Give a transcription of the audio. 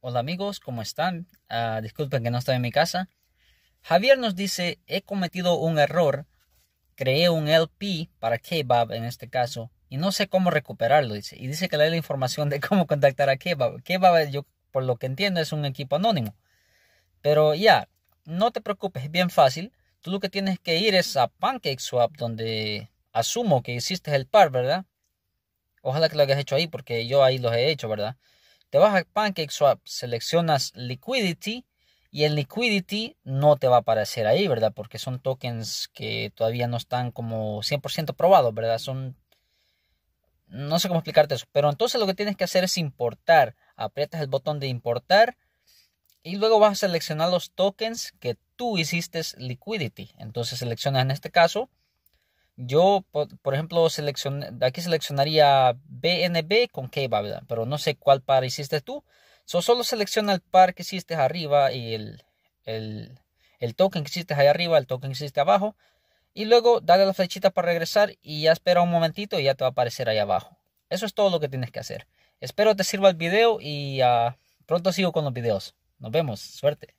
Hola amigos, ¿cómo están? Ah, disculpen que no estoy en mi casa. Javier nos dice, he cometido un error, creé un LP para Kebab en este caso y no sé cómo recuperarlo, dice. Y dice que le da la información de cómo contactar a Kebab. Kebab, yo por lo que entiendo, es un equipo anónimo. Pero ya, no te preocupes, es bien fácil. Tú lo que tienes que ir es a PancakeSwap, donde asumo que hiciste el par, ¿verdad? Ojalá que lo hayas hecho ahí, porque yo ahí los he hecho, ¿verdad? Te vas a PancakeSwap, seleccionas Liquidity y el Liquidity no te va a aparecer ahí, ¿verdad? Porque son tokens que todavía no están como 100% probados, ¿verdad? Son... No sé cómo explicarte eso. Pero entonces lo que tienes que hacer es importar. Aprietas el botón de importar y luego vas a seleccionar los tokens que tú hiciste liquidity. Entonces seleccionas en este caso, yo por, ejemplo aquí seleccionaría BNB con Kebab, pero no sé cuál par hiciste tú. solo selecciona el par que hiciste arriba y el, el, el token que hiciste ahí arriba, el token que hiciste abajo. Y luego dale la flechita para regresar y ya espera un momentito y ya te va a aparecer ahí abajo. Eso es todo lo que tienes que hacer. Espero te sirva el video y ah, pronto sigo con los videos. Nos vemos. Suerte.